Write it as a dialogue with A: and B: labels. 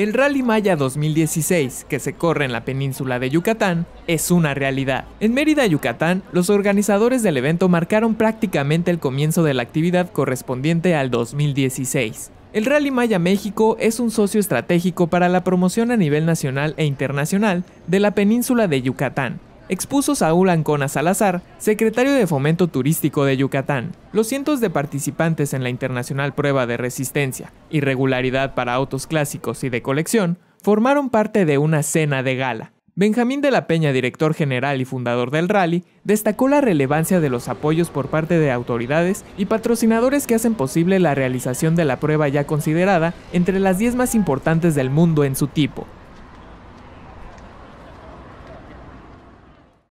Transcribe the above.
A: El Rally Maya 2016, que se corre en la península de Yucatán, es una realidad. En Mérida, Yucatán, los organizadores del evento marcaron prácticamente el comienzo de la actividad correspondiente al 2016. El Rally Maya México es un socio estratégico para la promoción a nivel nacional e internacional de la península de Yucatán, expuso Saúl Ancona Salazar, secretario de Fomento Turístico de Yucatán. Los cientos de participantes en la internacional prueba de resistencia y regularidad para autos clásicos y de colección formaron parte de una cena de gala. Benjamín de la Peña, director general y fundador del rally, destacó la relevancia de los apoyos por parte de autoridades y patrocinadores que hacen posible la realización de la prueba ya considerada entre las 10 más importantes del mundo en su tipo.